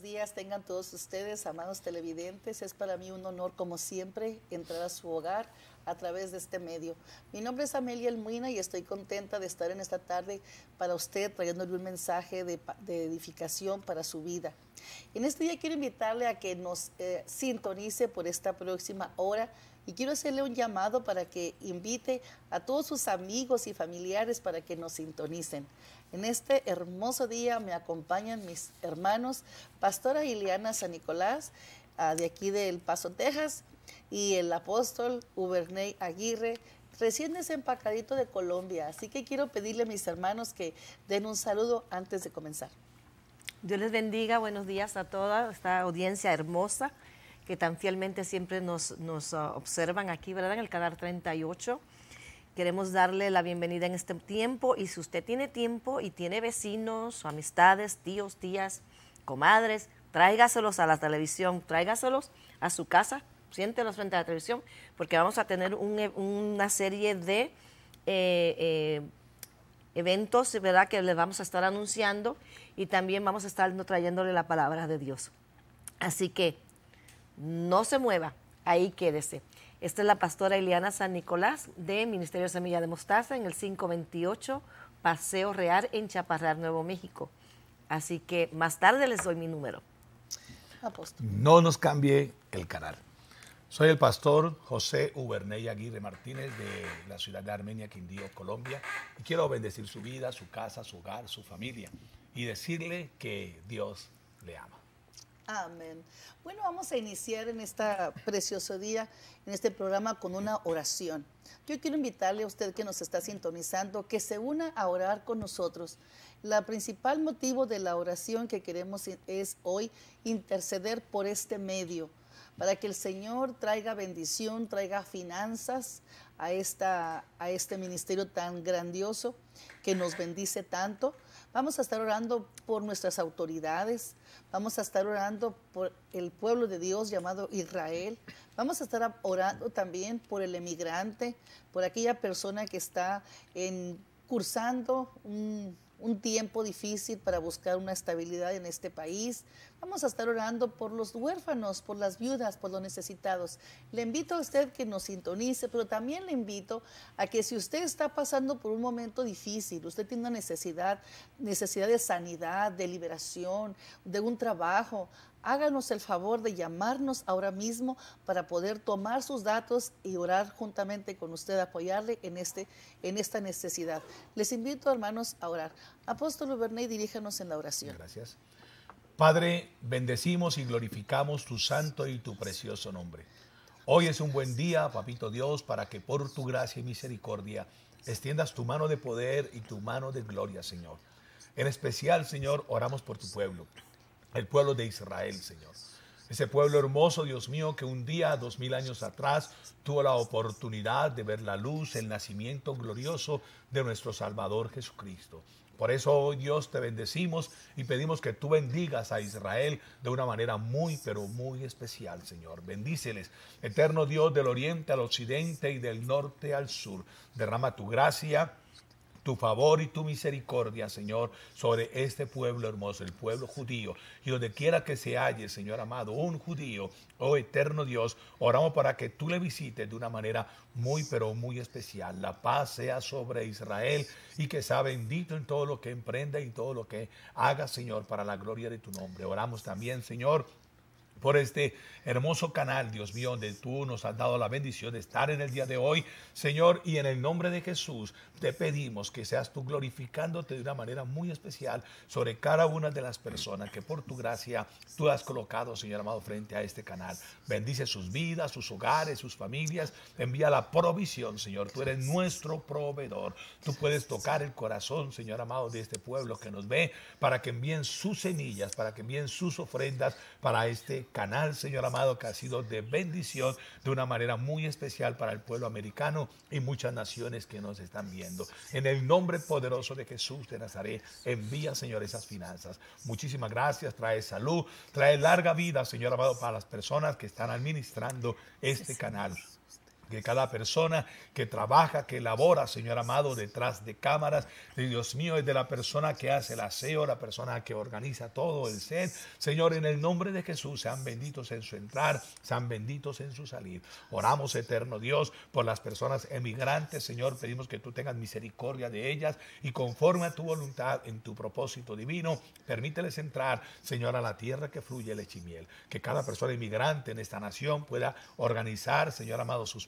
días tengan todos ustedes, amados televidentes. Es para mí un honor, como siempre, entrar a su hogar a través de este medio. Mi nombre es Amelia Elmuina y estoy contenta de estar en esta tarde para usted, trayéndole un mensaje de, edificación para su vida. En este día quiero invitarle a que nos eh, sintonice por esta próxima hora y quiero hacerle un llamado para que invite a todos sus amigos y familiares para que nos sintonicen. En este hermoso día me acompañan mis hermanos, Pastora Ileana San Nicolás, ah, de aquí del Paso, Texas, y el apóstol Uberney Aguirre, recién desempacadito de Colombia. Así que quiero pedirle a mis hermanos que den un saludo antes de comenzar. Dios les bendiga, buenos días a toda esta audiencia hermosa que tan fielmente siempre nos, ah, observan aquí, ¿verdad? En el canal 38. Queremos darle la bienvenida en este tiempo y si usted tiene tiempo y tiene vecinos, amistades, tíos, tías, comadres, tráigaselos a la televisión, tráigaselos a su casa, siéntelos frente a la televisión, porque vamos a tener e, una serie de eh, eh, eventos, ¿verdad?, que les vamos a estar anunciando y también vamos a estar trayéndole la palabra de Dios. Así que no se mueva, ahí quédese. Esta es la pastora Eliana San Nicolás de Ministerio de Semilla de Mostaza en el 528 Paseo Real en Chaparral, Nuevo México. Así que más tarde les doy mi número. Apóstol. No nos cambie el canal. Soy el pastor José Uberney Aguirre Martínez de la ciudad de Armenia, Quindío, Colombia, y quiero bendecir su vida, su casa, su hogar, su familia, y decirle que Dios le ama. Amén. Bueno, vamos a iniciar en este precioso día, en este programa, con una oración. Yo quiero invitarle a usted que nos está sintonizando que se una a orar con nosotros. La principal motivo de la oración que queremos es hoy interceder por este medio para que el Señor traiga bendición, traiga finanzas a, esta, a este ministerio tan grandioso que nos bendice tanto. Vamos a estar orando por nuestras autoridades, vamos a estar orando por el pueblo de Dios llamado Israel, vamos a estar orando también por el emigrante, por aquella persona que está en, cursando un tiempo difícil para buscar una estabilidad en este país, Vamos a estar orando por los huérfanos, por las viudas, por los necesitados. Le invito a usted que nos sintonice, pero también le invito a que si usted está pasando por un momento difícil, usted tiene una necesidad, necesidad de sanidad, de liberación, de un trabajo, háganos el favor de llamarnos ahora mismo para poder tomar sus datos y orar juntamente con usted, apoyarle en, este, en esta necesidad. Les invito, hermanos, a orar. Apóstol Bernay, diríjanos en la oración. Gracias. Padre, bendecimos y glorificamos tu santo y tu precioso nombre. Hoy es un buen día, papito Dios, para que por tu gracia y misericordia extiendas tu mano de poder y tu mano de gloria, Señor. En especial, Señor, oramos por tu pueblo, el pueblo de Israel, Señor. Ese pueblo hermoso, Dios mío, que un día, dos mil años atrás, tuvo la oportunidad de ver la luz, el nacimiento glorioso de nuestro Salvador Jesucristo. Por eso hoy Dios te bendecimos y pedimos que tú bendigas a Israel de una manera muy, pero muy especial, Señor. Bendíceles, eterno Dios del oriente al occidente y del norte al sur. Derrama tu gracia tu favor y tu misericordia, Señor, sobre este pueblo hermoso, el pueblo judío. Y donde quiera que se halle, Señor amado, un judío, oh eterno Dios, oramos para que tú le visites de una manera muy, pero muy especial. La paz sea sobre Israel y que sea bendito en todo lo que emprenda y todo lo que haga, Señor, para la gloria de tu nombre. Oramos también, Señor por este hermoso canal, Dios mío, donde tú nos has dado la bendición de estar en el día de hoy, Señor, y en el nombre de Jesús te pedimos que seas tú glorificándote de una manera muy especial sobre cada una de las personas que por tu gracia tú has colocado, Señor amado, frente a este canal. Bendice sus vidas, sus hogares, sus familias, envía la provisión, Señor, tú eres nuestro proveedor. Tú puedes tocar el corazón, Señor amado, de este pueblo que nos ve, para que envíen sus semillas, para que envíen sus ofrendas para este canal, Señor amado, que ha sido de bendición de una manera muy especial para el pueblo americano y muchas naciones que nos están viendo. En el nombre poderoso de Jesús de Nazaret, envía, Señor, esas finanzas. Muchísimas gracias, trae salud, trae larga vida, Señor amado, para las personas que están administrando este canal que cada persona que trabaja, que labora, Señor amado, detrás de cámaras. Dios mío, es de la persona que hace el aseo, la persona que organiza todo el ser Señor, en el nombre de Jesús, sean benditos en su entrar, sean benditos en su salir. Oramos, eterno Dios, por las personas emigrantes, Señor. Pedimos que tú tengas misericordia de ellas y conforme a tu voluntad, en tu propósito divino, permíteles entrar, Señor, a la tierra que fluye leche y Que cada persona emigrante en esta nación pueda organizar, Señor amado, sus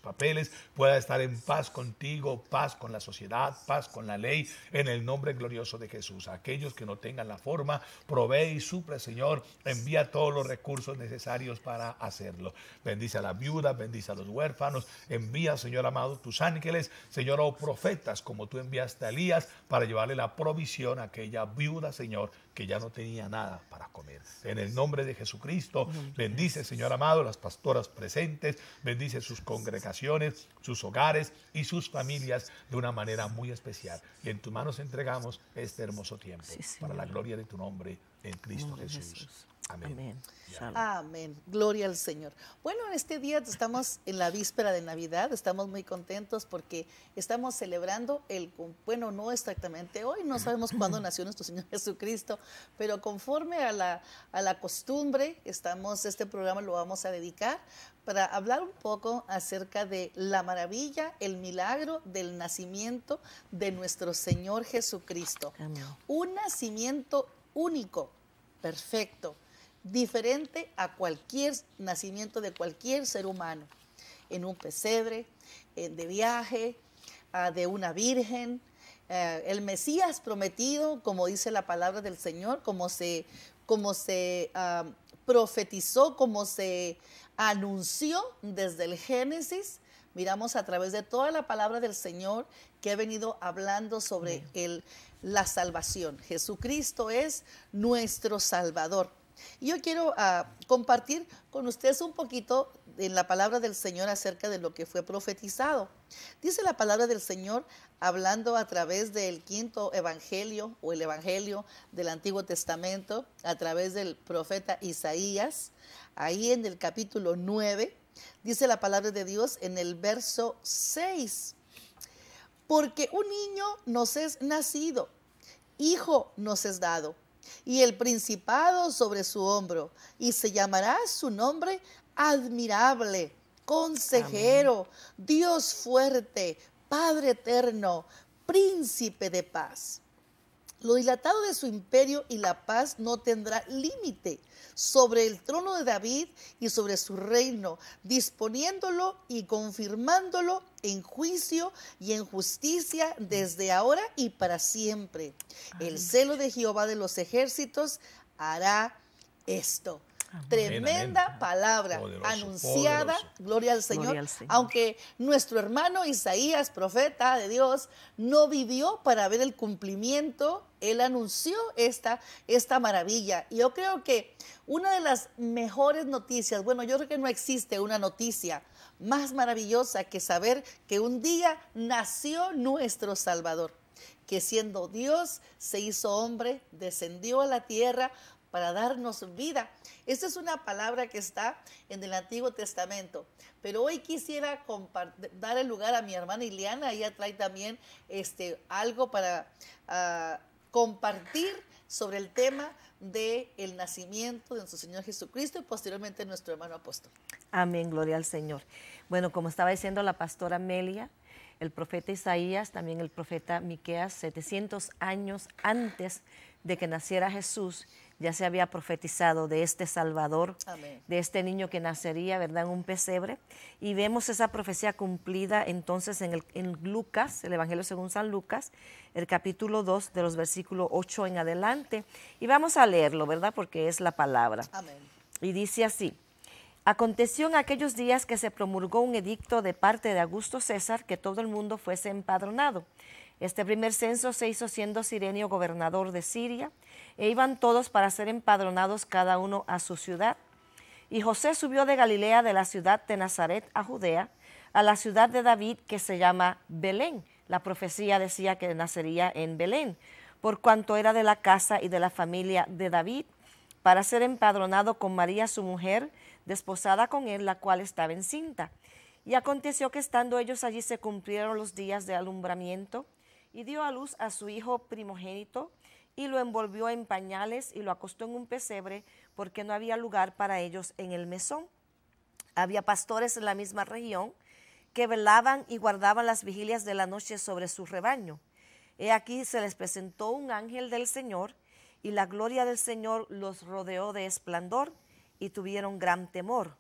pueda estar en paz contigo, paz con la sociedad, paz con la ley, en el nombre glorioso de Jesús. Aquellos que no tengan la forma, provee y suple, Señor, envía todos los recursos necesarios para hacerlo. Bendice a la viuda, bendice a los huérfanos, envía, Señor amado, tus ángeles, Señor, o oh profetas, como tú enviaste a Elías, para llevarle la provisión a aquella viuda, Señor, que ya no tenía nada para comer. En el nombre de Jesucristo, bendice, Señor amado, las pastoras presentes, bendice sus congregaciones sus hogares y sus familias de una manera muy especial. Y en tus manos entregamos este hermoso tiempo para la gloria de tu nombre en Cristo Jesús. Amén. Amén. Gloria al Señor. Bueno, en este día estamos en la víspera de Navidad, estamos muy contentos porque estamos celebrando el, bueno, no exactamente hoy, no sabemos cuándo nació nuestro Señor Jesucristo, pero conforme a la, costumbre, estamos, este programa lo vamos a dedicar para hablar un poco acerca de la maravilla, el milagro del nacimiento de nuestro Señor Jesucristo. Un nacimiento único, perfecto, diferente a cualquier nacimiento de cualquier ser humano, en un pesebre, eh, de viaje, ah, de una virgen. Eh, el Mesías prometido, como dice la palabra del Señor, como se, como se ah, profetizó, como se anunció desde el Génesis, miramos a través de toda la palabra del Señor que ha venido hablando sobre el, la salvación. Jesucristo es nuestro Salvador. yo quiero ah, compartir con ustedes un poquito en la palabra del Señor acerca de lo que fue profetizado. Dice la palabra del Señor hablando a través del quinto evangelio o el evangelio del Antiguo Testamento, a través del profeta Isaías, ahí en el capítulo 9, dice la palabra de Dios en el verso 6. Porque un niño nos es nacido, hijo nos es dado, y el principado sobre su hombro, y se llamará su nombre admirable, consejero, Dios fuerte, Padre eterno, príncipe de paz. Lo dilatado de su imperio y la paz no tendrá límite sobre el trono de David y sobre su reino, disponiéndolo y confirmándolo en juicio y en justicia desde ahora y para siempre. El celo de Jehová de los ejércitos hará esto. Tremenda palabra anunciada, gloria al Señor. Aunque nuestro hermano Isaías, profeta de Dios, no vivió para ver el cumplimiento, él anunció esta, esta maravilla. Y yo creo que una de las mejores noticias, bueno, yo creo que no existe una noticia más maravillosa que saber que un día nació nuestro Salvador que siendo Dios se hizo hombre, descendió a la tierra para darnos vida. Esta es una palabra que está en el Antiguo Testamento. Pero hoy quisiera dar el lugar a mi hermana Ileana. Ella trae también este, algo para ah, compartir sobre el tema del el nacimiento de nuestro Señor Jesucristo y posteriormente nuestro hermano apóstol. Amén, gloria al Señor. Bueno, como estaba diciendo la pastora Melia, el profeta Isaías, también el profeta Miqueas, 700 años antes de que naciera Jesús, ya se había profetizado de este Salvador, de este niño que nacería, ¿verdad?, en un pesebre. Y vemos esa profecía cumplida entonces en, el, Lucas, el Evangelio según San Lucas, el capítulo 2, de los versículos 8 en adelante. Y vamos a leerlo, ¿verdad?, porque es la palabra. Y dice así. Aconteció en aquellos días que se promulgó un edicto de parte de Augusto César que todo el mundo fuese empadronado. Este primer censo se hizo siendo Sirenio gobernador de Siria e iban todos para ser empadronados cada uno a su ciudad. Y José subió de Galilea de la ciudad de Nazaret a Judea, a la ciudad de David que se llama Belén. La profecía decía que nacería en Belén, por cuanto era de la casa y de la familia de David, para ser empadronado con María su mujer, desposada con él, la cual estaba encinta. Y aconteció que estando ellos allí se cumplieron los días de alumbramiento y dio a luz a su hijo primogénito y lo envolvió en pañales y lo acostó en un pesebre porque no había lugar para ellos en el mesón. Había pastores en la misma región que velaban y guardaban las vigilias de la noche sobre su rebaño. He aquí se les presentó un ángel del Señor y la gloria del Señor los rodeó de esplendor y tuvieron gran temor.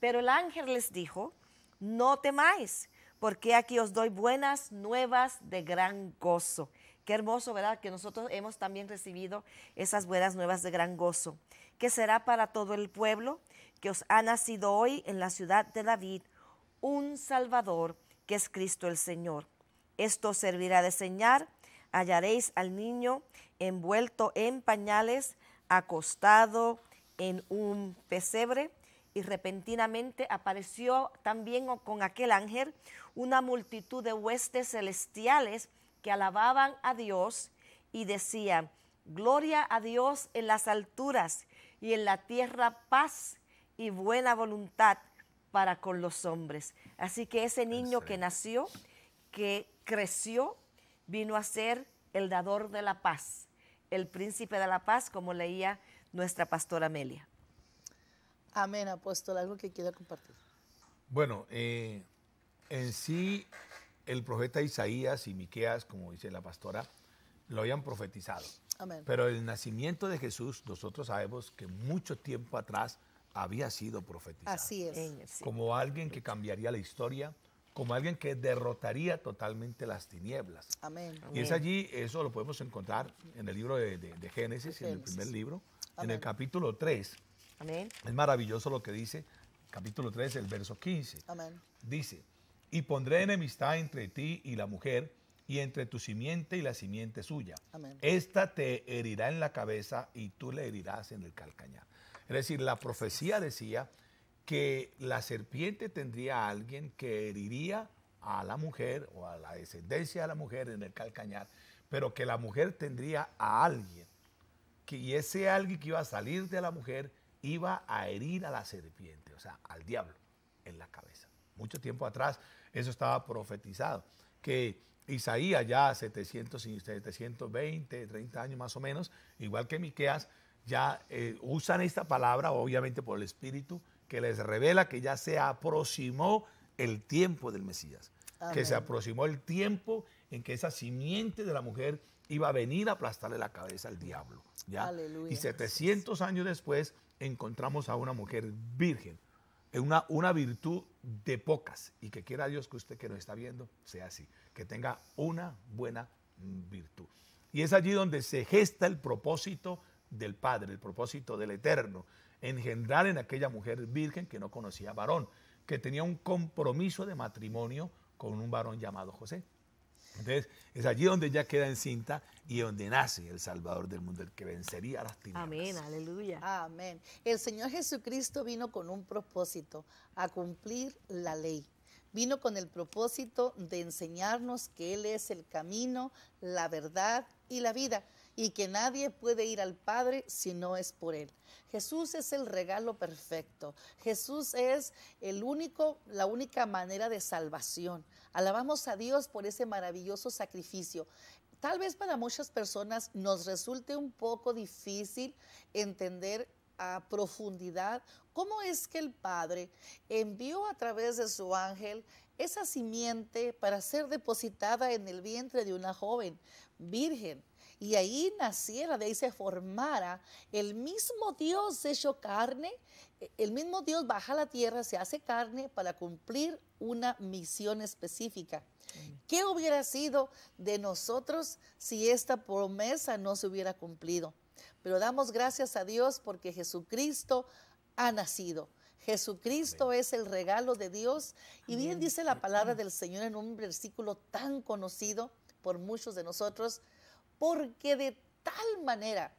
Pero el ángel les dijo, no temáis, porque aquí os doy buenas nuevas de gran gozo. Qué hermoso, ¿verdad? Que nosotros hemos también recibido esas buenas nuevas de gran gozo, que será para todo el pueblo que os ha nacido hoy en la ciudad de David un Salvador, que es Cristo el Señor. Esto servirá de señal, hallaréis al niño envuelto en pañales, acostado en un pesebre y repentinamente apareció también con aquel ángel una multitud de huestes celestiales que alababan a Dios y decían, gloria a Dios en las alturas y en la tierra paz y buena voluntad para con los hombres. Así que ese niño que nació, que creció, vino a ser el dador de la paz, el príncipe de la paz, como leía nuestra pastora Amelia. Amén, apóstol. Algo que quiero compartir. Bueno, eh, en sí, el profeta Isaías y Miqueas, como dice la pastora, lo habían profetizado. Pero el nacimiento de Jesús, nosotros sabemos que mucho tiempo atrás había sido profetizado. Así es. Como alguien que cambiaría la historia, como alguien que derrotaría totalmente las tinieblas. Amén. Y es allí, eso lo podemos encontrar en el libro de, Génesis, en el primer libro, en el capítulo 3. Es maravilloso lo que dice capítulo 3, el verso 15. Amén. Dice, y pondré enemistad entre ti y la mujer, y entre tu simiente y la simiente suya. Esta te herirá en la cabeza y tú le herirás en el calcañar. Es decir, la profecía decía que la serpiente tendría a alguien que heriría a la mujer o a la descendencia de la mujer en el calcañar, pero que la mujer tendría a alguien, que, y ese alguien que iba a salir de la mujer iba a herir a la serpiente, o sea, al diablo, en la cabeza. Mucho tiempo atrás eso estaba profetizado, que Isaías ya 700, 720, 30 años más o menos, igual que Miqueas, ya eh, usan esta palabra, obviamente por el Espíritu, que les revela que ya se aproximó el tiempo del Mesías, que se aproximó el tiempo en que esa simiente de la mujer iba a venir a aplastarle la cabeza al diablo. Y 700 años después encontramos a una mujer virgen, una, una virtud de pocas, y que quiera Dios que usted que nos está viendo sea así, que tenga una buena virtud. Y es allí donde se gesta el propósito del Padre, el propósito del Eterno, engendrar en aquella mujer virgen que no conocía varón, que tenía un compromiso de matrimonio con un varón llamado José. Entonces, es allí donde ya queda en cinta y donde nace el Salvador del mundo, el que vencería a las tinieblas. Amén, aleluya. Amén. El Señor Jesucristo vino con un propósito, a cumplir la ley. Vino con el propósito de enseñarnos que Él es el camino, la verdad y la vida y que nadie puede ir al Padre si no es por Él. Jesús es el regalo perfecto. Jesús es el único, la única manera de salvación. Alabamos a Dios por ese maravilloso sacrificio. Tal vez para muchas personas nos resulte un poco difícil entender a profundidad cómo es que el Padre envió a través de su ángel esa simiente para ser depositada en el vientre de una joven virgen y ahí naciera, de ahí se formara el mismo Dios hecho carne el mismo Dios baja a la tierra, se hace carne para cumplir una misión específica. ¿Qué hubiera sido de nosotros si esta promesa no se hubiera cumplido? Pero damos gracias a Dios porque Jesucristo ha nacido. Jesucristo es el regalo de Dios. Y bien dice la palabra del Señor en un versículo tan conocido por muchos de nosotros, porque de tal manera,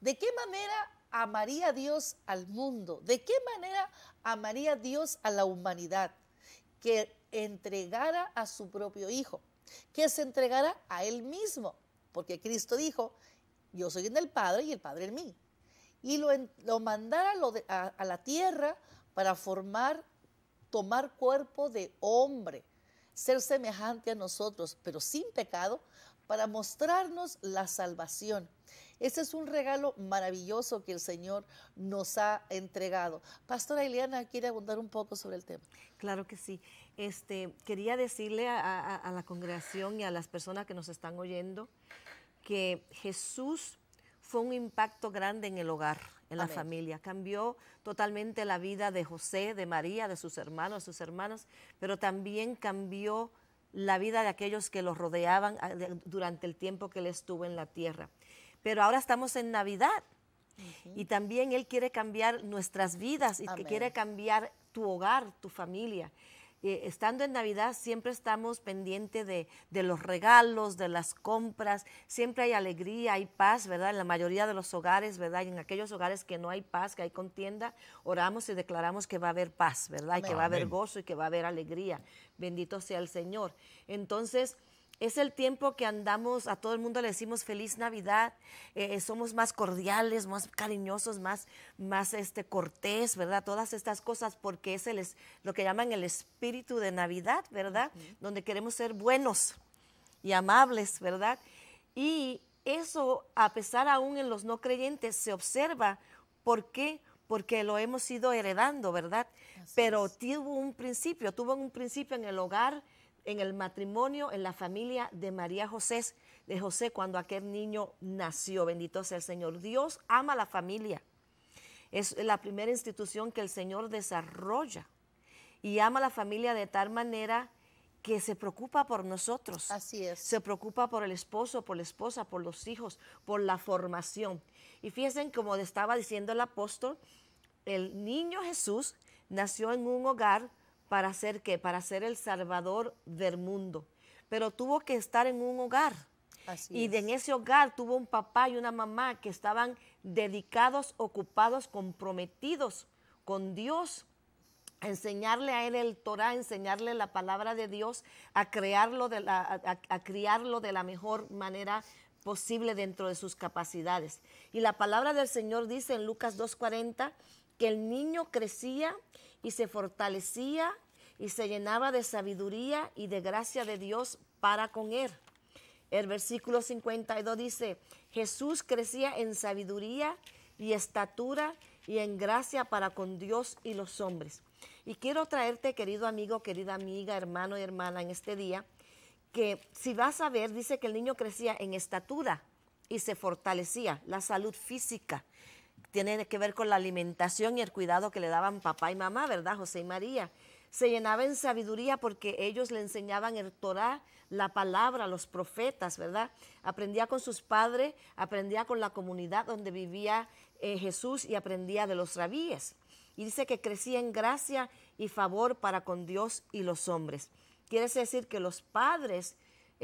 ¿de qué manera amaría Dios al mundo? ¿De qué manera amaría Dios a la humanidad? Que entregara a su propio Hijo, que se entregara a Él mismo, porque Cristo dijo, yo soy en el Padre y el Padre en mí, y lo, mandara a la tierra para formar, tomar cuerpo de hombre, ser semejante a nosotros, pero sin pecado, para mostrarnos la salvación ese es un regalo maravilloso que el Señor nos ha entregado. Pastora Eliana quiere abundar un poco sobre el tema. Claro que sí. Este, quería decirle a, la congregación y a las personas que nos están oyendo que Jesús fue un impacto grande en el hogar, en la familia. Cambió totalmente la vida de José, de María, de sus hermanos, sus hermanas, pero también cambió la vida de aquellos que los rodeaban ah, durante el tiempo que él estuvo en la tierra. Pero ahora estamos en Navidad. Y también Él quiere cambiar nuestras vidas y quiere cambiar tu hogar, tu familia. Eh, estando en Navidad siempre estamos pendientes de, los regalos, de las compras, siempre hay alegría, hay paz, ¿verdad? En la mayoría de los hogares, ¿verdad? Y en aquellos hogares que no hay paz, que hay contienda, oramos y declaramos que va a haber paz, ¿verdad? Y que va a haber gozo y que va a haber alegría. Bendito sea el Señor. Entonces, es el tiempo que andamos, a todo el mundo le decimos feliz Navidad, eh, somos más cordiales, más cariñosos, más, más este, cortés, ¿verdad? Todas estas cosas porque es el, lo que llaman el espíritu de Navidad, ¿verdad? Donde queremos ser buenos y amables, ¿verdad? Y eso, a pesar aún en los no creyentes, se observa. ¿Por qué? Porque lo hemos ido heredando, ¿verdad? Pero tuvo un principio, tuvo un principio en el hogar, en el matrimonio, en la familia de María José, de José cuando aquel niño nació. Bendito sea el Señor. Dios ama la familia. Es la primera institución que el Señor desarrolla y ama la familia de tal manera que se preocupa por nosotros. Así es. Se preocupa por el esposo, por la esposa, por los hijos, por la formación. Y fíjense, como estaba diciendo el apóstol, el niño Jesús nació en un hogar para ser qué? Para ser el salvador del mundo. Pero tuvo que estar en un hogar. y en ese hogar tuvo un papá y una mamá que estaban dedicados, ocupados, comprometidos con Dios, enseñarle a él el Torah, enseñarle la palabra de Dios, a crearlo de a, a criarlo de la mejor manera posible dentro de sus capacidades. Y la palabra del Señor dice en Lucas 2.40 que el niño crecía y se fortalecía y se llenaba de sabiduría y de gracia de Dios para con él. El versículo 52 dice, Jesús crecía en sabiduría y estatura y en gracia para con Dios y los hombres. Y quiero traerte, querido amigo, querida amiga, hermano y hermana, en este día, que si vas a ver, dice que el niño crecía en estatura y se fortalecía, la salud física, tiene que ver con la alimentación y el cuidado que le daban papá y mamá, ¿verdad, José y María? Se llenaba en sabiduría porque ellos le enseñaban el Torah, la palabra, los profetas, ¿verdad? Aprendía con sus padres, aprendía con la comunidad donde vivía eh, Jesús y aprendía de los rabíes. Y dice que crecía en gracia y favor para con Dios y los hombres. Quiere decir que los padres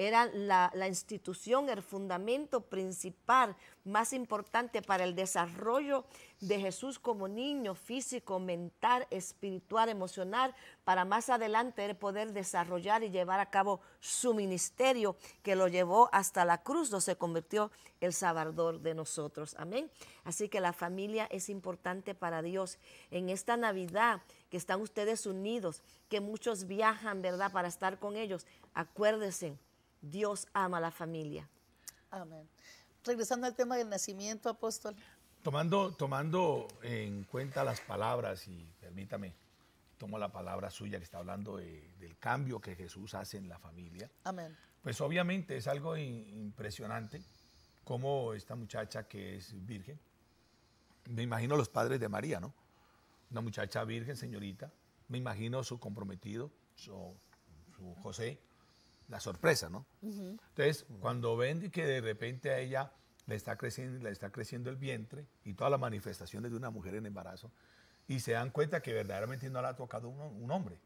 era la, institución, el fundamento principal más importante para el desarrollo de Jesús como niño físico, mental, espiritual, emocional, para más adelante poder desarrollar y llevar a cabo su ministerio que lo llevó hasta la cruz, donde se convirtió el salvador de nosotros. Amén. Así que la familia es importante para Dios. En esta Navidad que están ustedes unidos, que muchos viajan, ¿verdad?, para estar con ellos, acuérdense Dios ama la familia. Amén. Regresando al tema del nacimiento, apóstol. Tomando, tomando en cuenta las palabras, y permítame, tomo la palabra suya que está hablando del cambio que Jesús hace en la familia. Amén. Pues obviamente es algo impresionante como esta muchacha que es virgen, me imagino los padres de María, ¿no? Una muchacha virgen, señorita, me imagino su comprometido, su, su José, la sorpresa, ¿no? Entonces, cuando ven que de repente a ella le está, creciendo, le está creciendo el vientre y todas las manifestaciones de una mujer en embarazo, y se dan cuenta que verdaderamente no la ha tocado un, hombre.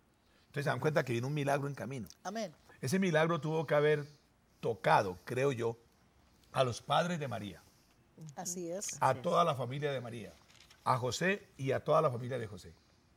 Entonces se dan cuenta que viene un milagro en camino. Amén. Ese milagro tuvo que haber tocado, creo yo, a los padres de María. Así es. A toda la familia de María, a José y a toda la familia de José.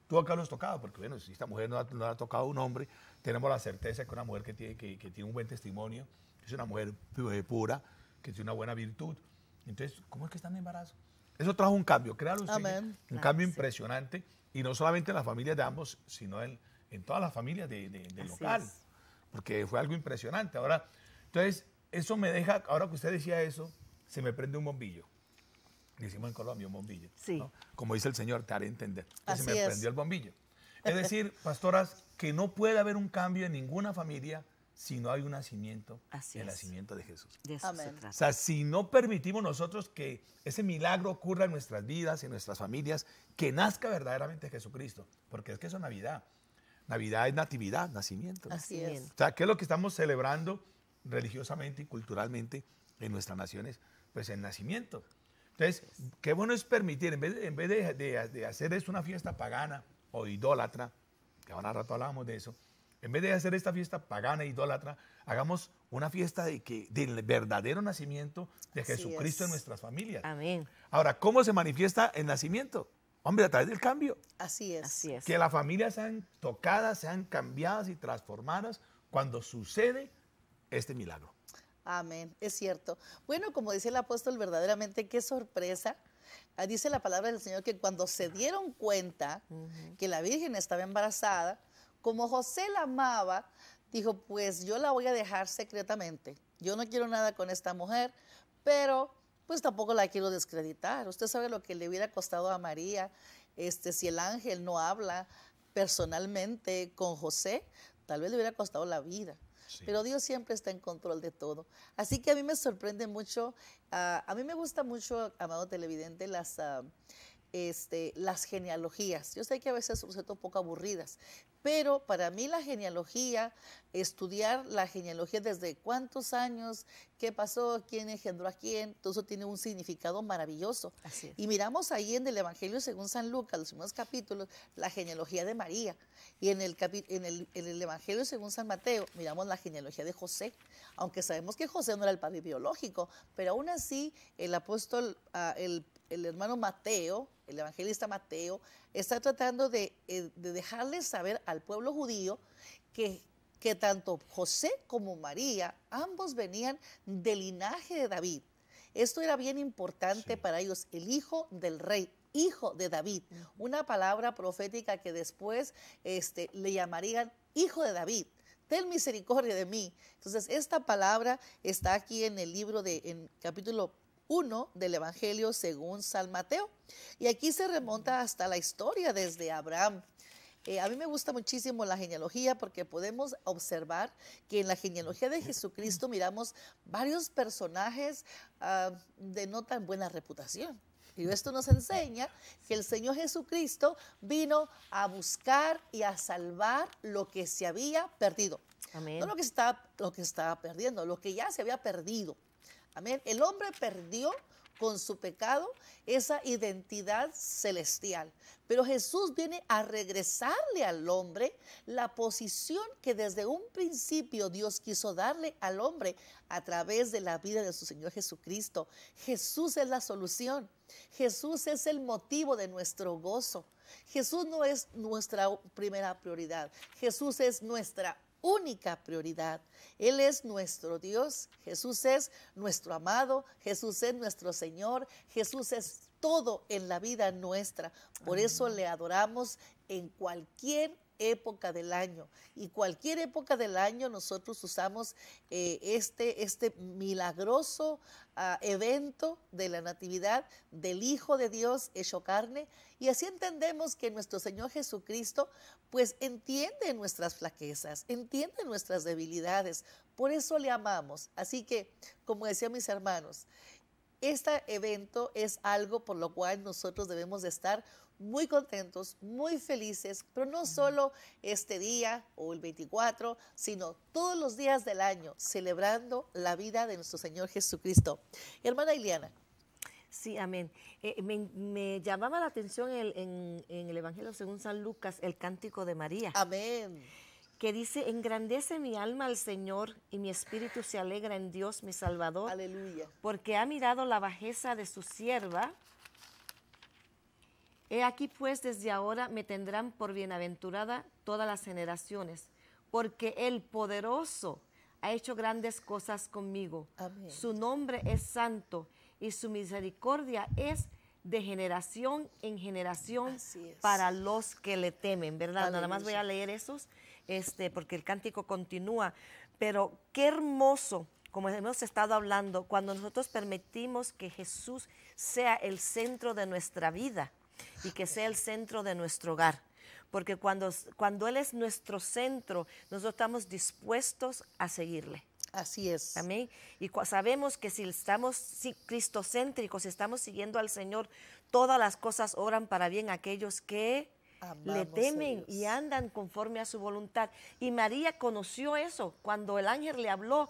Tú acá lo has tocado, porque bueno, si esta mujer no ha, ha tocado un hombre, tenemos la certeza que una mujer que tiene, que, tiene un buen testimonio, es una mujer pues, pura, que tiene una buena virtud. Entonces, ¿cómo es que están en embarazo? Eso trajo un cambio, créalo usted, un cambio impresionante, y no solamente en las familias de ambos, sino en, en todas las familias de, del local, porque fue algo impresionante. Ahora, entonces, eso me deja, ahora que usted decía eso, se me prende un bombillo hicimos en Colombia, un bombillo. Como dice el Señor, te haré entender. se me prendió el bombillo. Es decir, pastoras, que no puede haber un cambio en ninguna familia si no hay un nacimiento, Así el nacimiento de Jesús. Amén. O sea, si no permitimos nosotros que ese milagro ocurra en nuestras vidas, en nuestras familias, que nazca verdaderamente Jesucristo, porque es que eso es Navidad. Navidad es natividad, nacimiento. Así es. O sea, ¿qué es lo que estamos celebrando religiosamente y culturalmente en nuestras naciones? Pues el nacimiento. Entonces, qué bueno es permitir, en vez, de, hacer esto una fiesta pagana o idólatra, que ahora rato hablábamos de eso, en vez de hacer esta fiesta pagana e idólatra, hagamos una fiesta de que, del verdadero nacimiento de Jesucristo en nuestras familias. Amén. Ahora, ¿cómo se manifiesta el nacimiento? Hombre, a través del cambio. Así es. Así es. Que las familias sean tocadas, sean cambiadas y transformadas cuando sucede este milagro. Amén, es cierto. Bueno, como dice el apóstol, verdaderamente qué sorpresa. Ah, dice la palabra del Señor que cuando se dieron cuenta que la Virgen estaba embarazada, como José la amaba, dijo, pues yo la voy a dejar secretamente. Yo no quiero nada con esta mujer, pero pues tampoco la quiero descreditar. Usted sabe lo que le hubiera costado a María, este, si el ángel no habla personalmente con José, tal vez le hubiera costado la vida pero Dios siempre está en control de todo. Así que a mí me sorprende mucho, ah, a mí me gusta mucho, amado televidente, las, ah, este, las genealogías. Yo sé que a veces son un poco aburridas, pero para mí la genealogía, estudiar la genealogía desde cuántos años, qué pasó, quién engendró a quién, todo eso tiene un significado maravilloso. Y miramos ahí en el Evangelio según San Lucas, los primeros capítulos, la genealogía de María. Y en el, Evangelio según San Mateo, miramos la genealogía de José, aunque sabemos que José no era el padre biológico, pero aún así el apóstol, ah, el hermano Mateo, el evangelista Mateo, está tratando de, eh, dejarles dejarle saber al pueblo judío que, tanto José como María, ambos venían del linaje de David. Esto era bien importante para ellos, el hijo del rey, hijo de David, una palabra profética que después este, le llamarían hijo de David. Ten misericordia de mí. Entonces, esta palabra está aquí en el libro de, en capítulo uno del Evangelio según San Mateo. Y aquí se remonta hasta la historia desde Abraham. Eh, a mí me gusta muchísimo la genealogía porque podemos observar que en la genealogía de Jesucristo miramos varios personajes ah, de no tan buena reputación. Y esto nos enseña que el Señor Jesucristo vino a buscar y a salvar lo que se había perdido. No lo que, lo que estaba perdiendo, lo que ya se había perdido. Amén. El hombre perdió con su pecado esa identidad celestial. Pero Jesús viene a regresarle al hombre la posición que desde un principio Dios quiso darle al hombre a través de la vida de su Señor Jesucristo. Jesús es la solución. Jesús es el motivo de nuestro gozo. Jesús no es nuestra primera prioridad. Jesús es nuestra única prioridad. Él es nuestro Dios, Jesús es nuestro amado, Jesús es nuestro Señor, Jesús es todo en la vida nuestra. Por eso le adoramos en cualquier época del año. Y cualquier época del año nosotros usamos eh, este, este milagroso ah, evento de la Natividad del Hijo de Dios hecho carne. Y así entendemos que nuestro Señor Jesucristo pues entiende nuestras flaquezas, entiende nuestras debilidades. Por eso le amamos. Así que, como decía mis hermanos, este evento es algo por lo cual nosotros debemos de estar muy contentos, muy felices, pero no solo este día o el 24, sino todos los días del año, celebrando la vida de nuestro Señor Jesucristo. Hermana Iliana. Sí, amén. Eh, me, llamaba la atención en, en el Evangelio según San Lucas, el cántico de María. Amén. Que dice, engrandece mi alma al Señor y mi espíritu se alegra en Dios mi Salvador. Aleluya. Porque ha mirado la bajeza de su sierva. He aquí pues desde ahora me tendrán por bienaventurada todas las generaciones, porque el poderoso ha hecho grandes cosas conmigo. Su nombre es santo y su misericordia es de generación en generación para los que le temen, ¿verdad? Nada más voy a leer esos, este, porque el cántico continúa. Pero qué hermoso, como hemos estado hablando, cuando nosotros permitimos que Jesús sea el centro de nuestra vida y que sea el centro de nuestro hogar. Porque cuando, cuando Él es nuestro centro, nosotros estamos dispuestos a seguirle. Así es. Amén. Y sabemos que si estamos cristocéntricos, estamos siguiendo al Señor, todas las cosas oran para bien aquellos que le temen y andan conforme a su voluntad. Y María conoció eso cuando el ángel le habló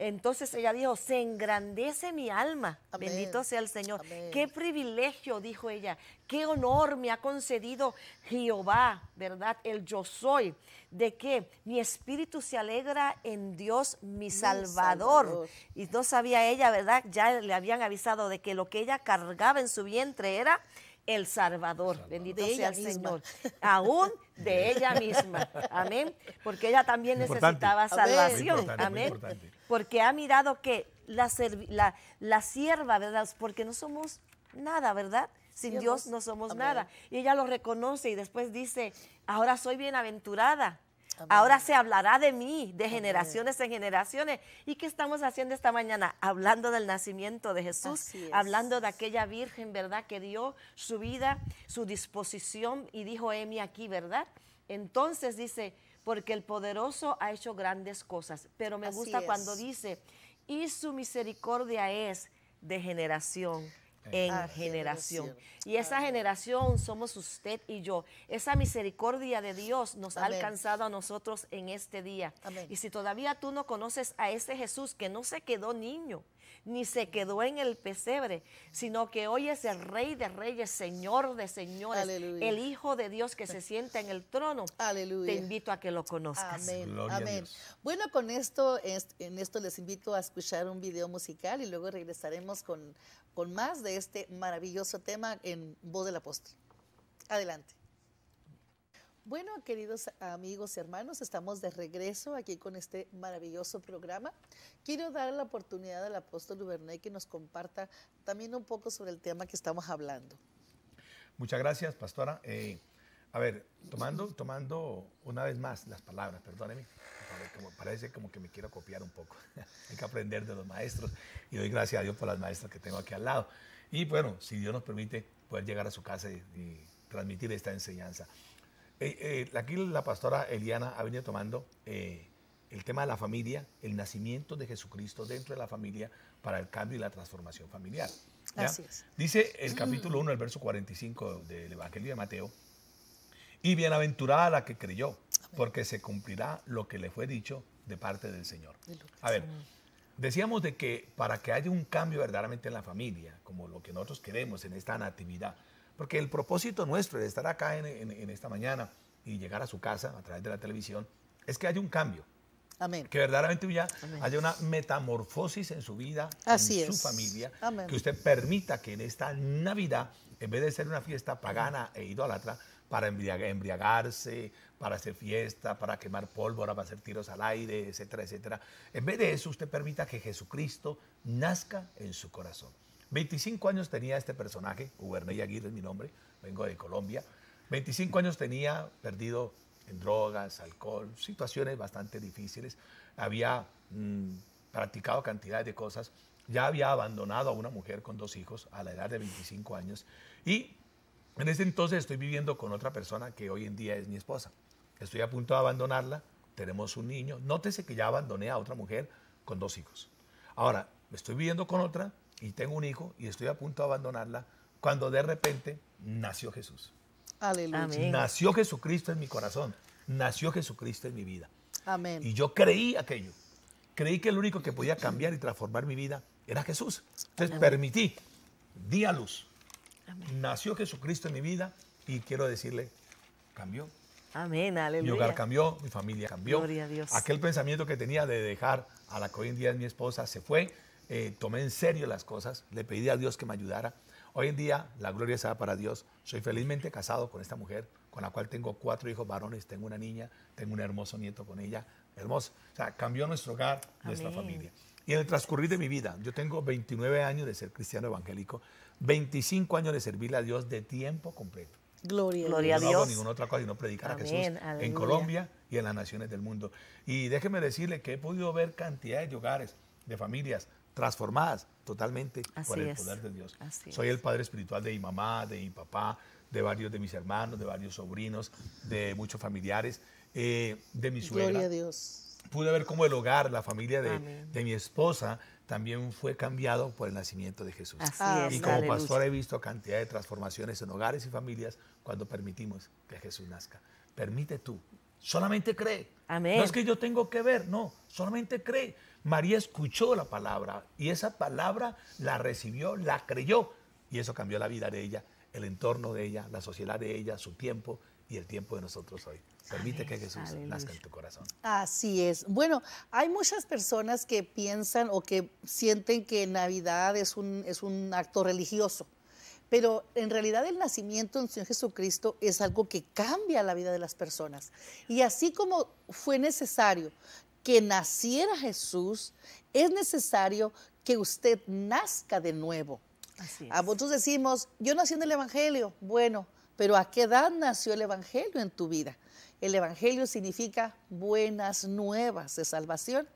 entonces ella dijo, se engrandece mi alma, bendito sea el Señor. Qué privilegio, dijo ella, qué honor me ha concedido Jehová, ¿verdad? El yo soy, de que mi espíritu se alegra en Dios, mi, Salvador. Y no sabía ella, ¿verdad? Ya le habían avisado de que lo que ella cargaba en su vientre era... El Salvador, bendito sea el Señor, aún de ella misma, amén, porque ella también necesitaba salvación, amén porque ha mirado que la, la, sierva, ¿verdad? Porque no somos nada, ¿verdad? Sin Dios, no somos nada. Y ella lo reconoce y después dice, ahora soy bienaventurada. Ahora se hablará de mí, de generaciones en generaciones. ¿Y qué estamos haciendo esta mañana? Hablando del nacimiento de Jesús, hablando de aquella virgen, ¿verdad? Que dio su vida, su disposición y dijo, Emi aquí, ¿verdad? Entonces dice, porque el poderoso ha hecho grandes cosas. Pero me gusta cuando dice, y su misericordia es de generación en ah, generación. Y esa generación somos usted y yo. Esa misericordia de Dios nos ha alcanzado a nosotros en este día. Y si todavía tú no conoces a ese Jesús que no se quedó niño, ni se quedó en el pesebre, sino que hoy es el Rey de Reyes, Señor de Señores, el Hijo de Dios que se sienta en el trono. Te invito a que lo conozcas. Amén. Amén. Bueno, con esto, en esto les invito a escuchar un video musical y luego regresaremos con, con más de este maravilloso tema en Voz del Apóstol. Adelante. Bueno, queridos amigos y hermanos, estamos de regreso aquí con este maravilloso programa. Quiero dar la oportunidad al apóstol Duvernay que nos comparta también un poco sobre el tema que estamos hablando. Muchas gracias, pastora. Eh, a ver, tomando, tomando una vez más las palabras, perdóneme, parece como que me quiero copiar un poco. Hay que aprender de los maestros y doy gracias a Dios por las maestras que tengo aquí al lado. Y bueno, si Dios nos permite poder llegar a su casa y transmitir esta enseñanza. Eh, eh, aquí la pastora Eliana ha venido tomando eh, el tema de la familia, el nacimiento de Jesucristo dentro de la familia para el cambio y la transformación familiar. Gracias. Dice el capítulo 1, el verso 45 del Evangelio de Mateo, y bienaventurada la que creyó, porque se cumplirá lo que le fue dicho de parte del Señor. A ver, decíamos de que para que haya un cambio verdaderamente en la familia, como lo que nosotros queremos en esta natividad, porque el propósito nuestro de estar acá en, esta mañana y llegar a su casa a través de la televisión es que haya un cambio. Que verdaderamente ya haya una metamorfosis en su vida, en su familia, que usted permita que en esta Navidad, en vez de ser una fiesta pagana e idólatra, para embriagarse, para hacer fiesta, para quemar pólvora, para hacer tiros al aire, etcétera, etcétera. En vez de eso, usted permita que Jesucristo nazca en su corazón. 25 años tenía este personaje, Uberney Aguirre es mi nombre, vengo de Colombia. 25 años tenía perdido en drogas, alcohol, situaciones bastante difíciles. Había mm, practicado cantidad de cosas. Ya había abandonado a una mujer con dos hijos a la edad de 25 años. Y en ese entonces estoy viviendo con otra persona que hoy en día es mi esposa. Estoy a punto de abandonarla. Tenemos un niño. Nótese que ya abandoné a otra mujer con dos hijos. Ahora, estoy viviendo con otra y tengo un hijo y estoy a punto de abandonarla, cuando de repente nació Jesús. Aleluya. Nació Jesucristo en mi corazón, nació Jesucristo en mi vida. Amén. Y yo creí aquello. Creí que el único que podía cambiar y transformar mi vida era Jesús. Entonces permití, di a luz. Nació Jesucristo en mi vida y quiero decirle, cambió. Amén, Mi hogar cambió, mi familia cambió. Gloria a Dios. Aquel pensamiento que tenía de dejar a la que hoy en día es mi esposa se fue. Eh, tomé en serio las cosas, le pedí a Dios que me ayudara. Hoy en día la gloria sea para Dios. Soy felizmente casado con esta mujer, con la cual tengo cuatro hijos varones, tengo una niña, tengo un hermoso nieto con ella, hermoso. O sea, cambió nuestro hogar, nuestra familia. Y en el transcurrir de mi vida, yo tengo 29 años de ser cristiano evangélico, 25 años de servirle a Dios de tiempo completo. Gloria, a Dios. No hago ninguna otra cosa sino predicar a Jesús en Colombia y en las naciones del mundo. Y déjeme decirle que he podido ver cantidad de hogares, de familias, transformadas totalmente por el poder de Dios. Soy el padre espiritual de mi mamá, de mi papá, de varios de mis hermanos, de varios sobrinos, de muchos familiares, eh, de mi suegra. Gloria a Dios. Pude ver cómo el hogar, la familia de, mi esposa también fue cambiado por el nacimiento de Jesús. Ah, y como pastor he visto cantidad de transformaciones en hogares y familias cuando permitimos que Jesús nazca. Permite tú, solamente cree. No es que yo tengo que ver, no, solamente cree. María escuchó la palabra y esa palabra la recibió, la creyó y eso cambió la vida de ella, el entorno de ella, la sociedad de ella, su tiempo y el tiempo de nosotros hoy. Permite que Jesús nazca en tu corazón. Así es. Bueno, hay muchas personas que piensan o que sienten que Navidad es un, es un acto religioso. Pero en realidad el nacimiento del Señor Jesucristo es algo que cambia la vida de las personas. Y así como fue necesario que naciera Jesús, es necesario que usted nazca de nuevo. A vosotros ah, pues, decimos, yo nací en el Evangelio. Bueno, pero ¿a qué edad nació el Evangelio en tu vida? El Evangelio significa buenas nuevas de salvación.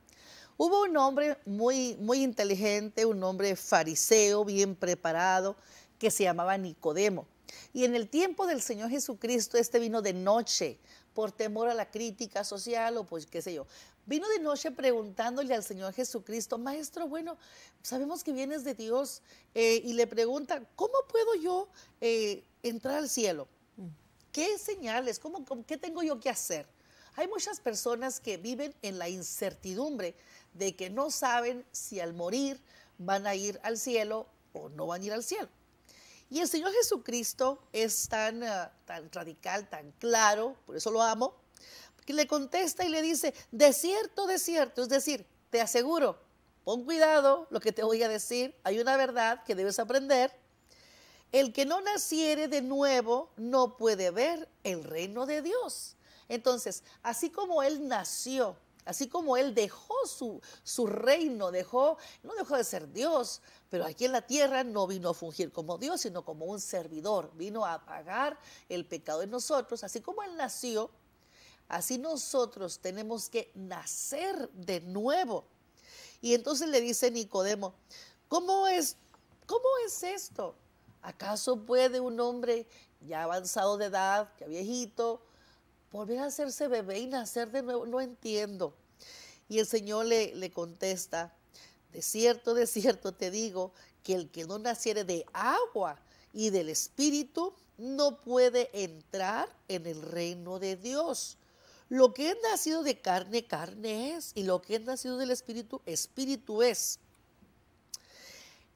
Hubo un hombre muy, muy inteligente, un hombre fariseo, bien preparado, que se llamaba Nicodemo. Y en el tiempo del Señor Jesucristo, este vino de noche por temor a la crítica social o pues qué sé yo. Vino de noche preguntándole al Señor Jesucristo, Maestro, bueno, sabemos que vienes de Dios eh, y le pregunta, ¿cómo puedo yo eh, entrar al cielo? ¿Qué señales? ¿Cómo, qué tengo yo que hacer? Hay muchas personas que viven en la incertidumbre de que no saben si al morir van a ir al cielo o no van a ir al cielo. Y el Señor Jesucristo es tan, ah, tan radical, tan claro, por eso lo amo, que le contesta y le dice, de cierto, de cierto, es decir, te aseguro, pon cuidado lo que te voy a decir, hay una verdad que debes aprender. El que no naciere de nuevo no puede ver el reino de Dios. Entonces, así como él nació, así como él dejó su, su reino, dejó, no dejó de ser Dios, pero aquí en la tierra no vino a fungir como Dios, sino como un servidor, vino a pagar el pecado de nosotros, así como él nació, Así nosotros tenemos que nacer de nuevo. Y entonces le dice Nicodemo, ¿cómo es, cómo es esto? ¿Acaso puede un hombre ya avanzado de edad, ya viejito, volver a hacerse bebé y nacer de nuevo? No entiendo. Y el Señor le, le contesta, de cierto, de cierto te digo, que el que no naciere de agua y del Espíritu no puede entrar en el reino de Dios. Lo que es nacido de carne, carne es, y lo que es nacido del espíritu, espíritu es.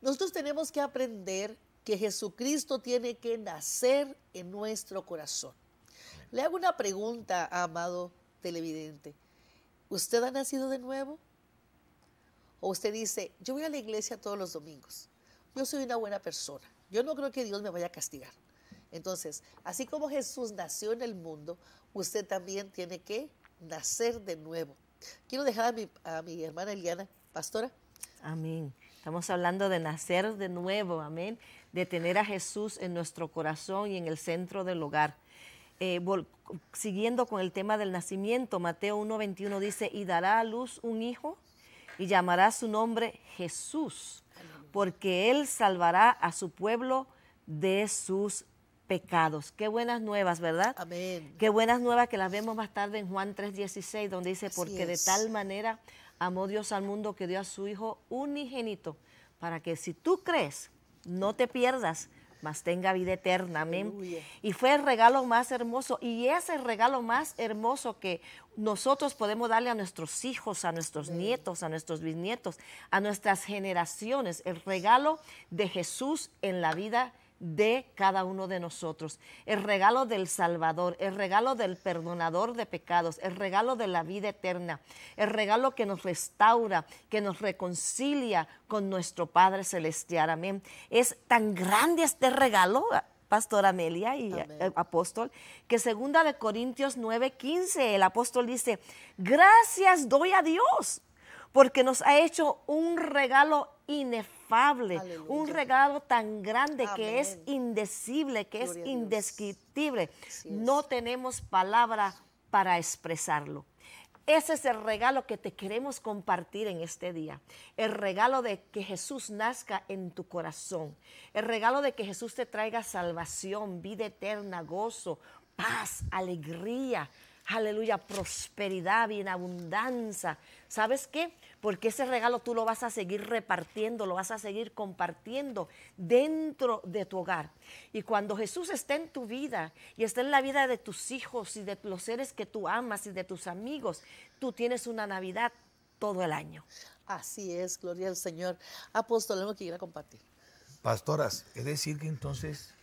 Nosotros tenemos que aprender que Jesucristo tiene que nacer en nuestro corazón. Le hago una pregunta, amado televidente. ¿Usted ha nacido de nuevo? O usted dice, yo voy a la iglesia todos los domingos. Yo soy una buena persona. Yo no creo que Dios me vaya a castigar. Entonces, así como Jesús nació en el mundo, usted también tiene que nacer de nuevo. Quiero dejar a mi, hermana Eliana, pastora. Amén. Estamos hablando de nacer de nuevo, amén, de tener a Jesús en nuestro corazón y en el centro del hogar. Eh, siguiendo con el tema del nacimiento, Mateo 1.21 dice, y dará a luz un hijo y llamará su nombre Jesús, porque él salvará a su pueblo de sus pecados. Qué buenas nuevas, ¿verdad? Amén. Qué buenas nuevas que las vemos más tarde en Juan 3:16, donde dice, porque de tal manera amó Dios al mundo que dio a su Hijo unigénito, para que si tú crees, no te pierdas, mas tenga vida eterna. Amén. Y fue el regalo más hermoso, y es el regalo más hermoso que nosotros podemos darle a nuestros hijos, a nuestros nietos, a nuestros bisnietos, a nuestras generaciones, el regalo de Jesús en la vida de cada uno de nosotros. El regalo del Salvador, el regalo del perdonador de pecados, el regalo de la vida eterna, el regalo que nos restaura, que nos reconcilia con nuestro Padre Celestial. Amén. Es tan grande este regalo. Pastor Amelia y el eh, apóstol, que segunda de Corintios 9:15 el apóstol dice, "Gracias doy a Dios porque nos ha hecho un regalo inefable, un regalo tan grande que es indecible, que es indescriptible. No tenemos palabra para expresarlo. Ese es el regalo que te queremos compartir en este día. El regalo de que Jesús nazca en tu corazón. El regalo de que Jesús te traiga salvación, vida eterna, gozo, paz, alegría, aleluya, prosperidad, bien abundancia. ¿Sabes qué? Porque ese regalo tú lo vas a seguir repartiendo, lo vas a seguir compartiendo dentro de tu hogar. Y cuando Jesús esté en tu vida y esté en la vida de tus hijos y de los seres que tú amas y de tus amigos, tú tienes una Navidad todo el año. Así es, gloria al Señor. Apóstol, que quiera compartir. Pastoras, es decir que entonces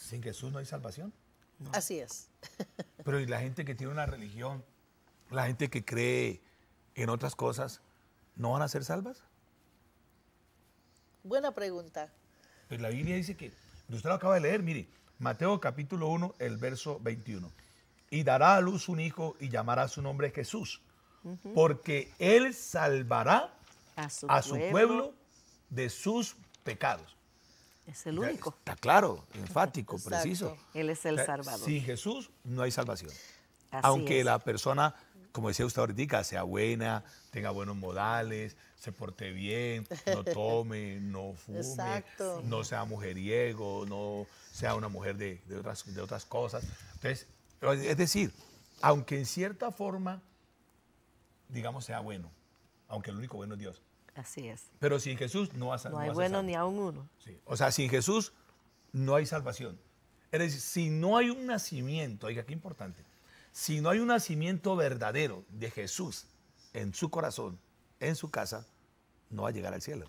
sin Jesús no hay salvación. Así es. Pero y la gente que tiene una religión, la gente que cree en otras cosas, ¿no van a ser salvas? Buena pregunta. Pues la Biblia dice que, usted lo acaba de leer, mire, Mateo capítulo 1, el verso 21. Y dará a luz un hijo y llamará su nombre Jesús, porque él salvará a su, pueblo de sus pecados. Es el único. Está claro, enfático, preciso. Él es el eh, Salvador. Sin Jesús no hay salvación. Aunque la persona, como decía usted ahorita, sea buena, tenga buenos modales, se porte bien, no tome, no fume, no sea mujeriego, no sea una mujer de, de, otras, de otras cosas. Entonces, es decir, aunque en cierta forma, digamos, sea bueno, aunque el único bueno es Dios, Así es. Pero sin Jesús no a No hay bueno ni aún uno. O sea, sin Jesús no hay salvación. Es decir, si no hay un nacimiento, oiga, qué importante, si no hay un nacimiento verdadero de Jesús en su corazón, en su casa, no va a llegar al cielo.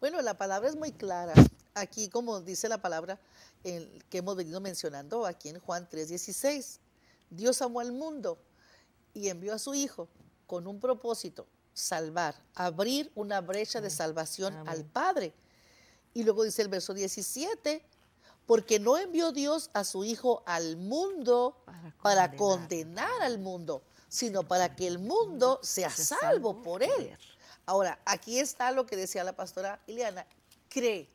Bueno, la palabra es muy clara. Aquí, como dice la palabra que hemos venido mencionando aquí en Juan 3:16, Dios amó al mundo y envió a su Hijo con un propósito, salvar, abrir una brecha de mm. salvación al Padre. Y luego dice el verso 17, porque no envió Dios a su Hijo al mundo para, condenar. al mundo, sino para que el mundo sea salvo por él. Ahora, aquí está lo que decía la pastora Ileana, cree.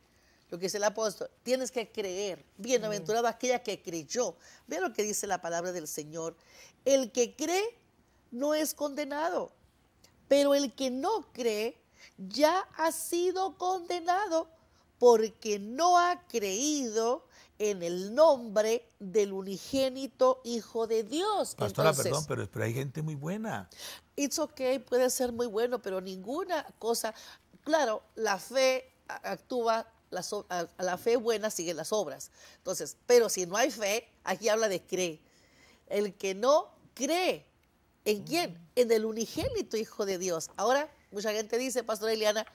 Lo que dice el apóstol, tienes que creer. bienaventurada aquella que creyó. Vea lo que dice la palabra del Señor. El que cree no es condenado, pero el que no cree ya ha sido condenado porque no ha creído en el nombre del unigénito Hijo de Dios. Pastora, perdón, pero, hay gente muy buena. It's okay, puede ser muy bueno, pero ninguna cosa. Claro, la fe actúa la fe buena sigue las obras. Entonces, pero si no hay fe, aquí habla de cree. El que no cree ¿En quién? En el unigénito Hijo de Dios. Ahora, mucha gente dice, Pastora Eliana,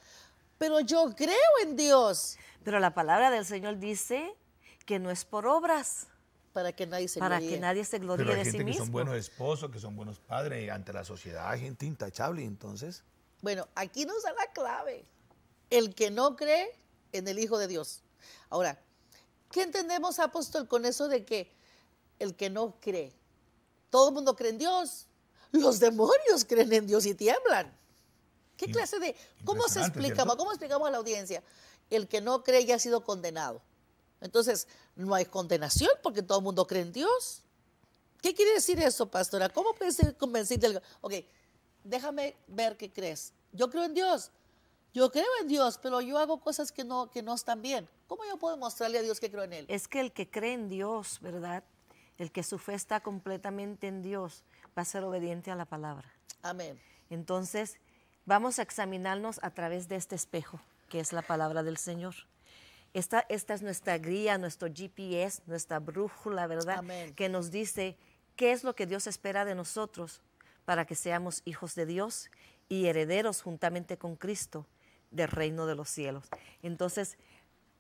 pero yo creo en Dios. Pero la palabra del Señor dice que no es por obras. Para que nadie se para que nadie se gloríe de sí mismo. Que son buenos esposos, que son buenos padres, ante la sociedad gente intachable, entonces. Bueno, aquí nos da la clave. El que no cree en el Hijo de Dios. Ahora, ¿qué entendemos, apóstol, con eso de que el que no cree? Todo el mundo cree en Dios, los demonios creen en Dios y tiemblan. ¿Qué clase de... ¿Cómo se explicaba? ¿Cómo explicamos a la audiencia? El que no cree ya ha sido condenado. Entonces, no hay condenación porque todo el mundo cree en Dios. ¿Qué quiere decir eso, pastora? ¿Cómo puedes convencerte? Del... Ok, déjame ver qué crees. Yo creo en Dios. Yo creo en Dios, pero yo hago cosas que no, que no están bien. ¿Cómo yo puedo mostrarle a Dios que creo en Él? Es que el que cree en Dios, ¿verdad? El que su fe está completamente en Dios, va a ser obediente a la palabra. Amén. Entonces, vamos a examinarnos a través de este espejo, que es la palabra del Señor. Esta, es nuestra guía, nuestro GPS, nuestra brújula, ¿verdad? Amén. Que nos dice qué es lo que Dios espera de nosotros para que seamos hijos de Dios y herederos juntamente con Cristo del reino de los cielos. Entonces,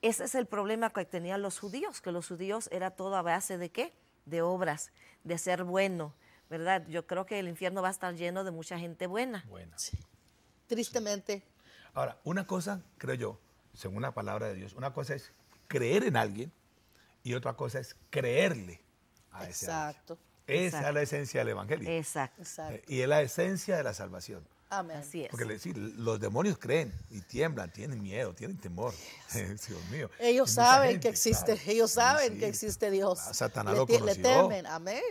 ese es el problema que tenían los judíos, que los judíos era todo a base de qué? De obras, de ser bueno, ¿verdad? Yo creo que el infierno va a estar lleno de mucha gente buena. Buena. Sí. Tristemente. Ahora, una cosa, creo yo, según la palabra de Dios, una cosa es creer en alguien y otra cosa es creerle a ese Exacto. Esa es la esencia del Evangelio. Exacto. Eh, y es la esencia de la salvación. Amén. Así es. Porque decir, los demonios creen y tiemblan, tienen miedo, tienen temor. Dios mío. Ellos saben que existe, ellos saben que existe Dios. Ah, Satanás lo conoció. Le temen, amén.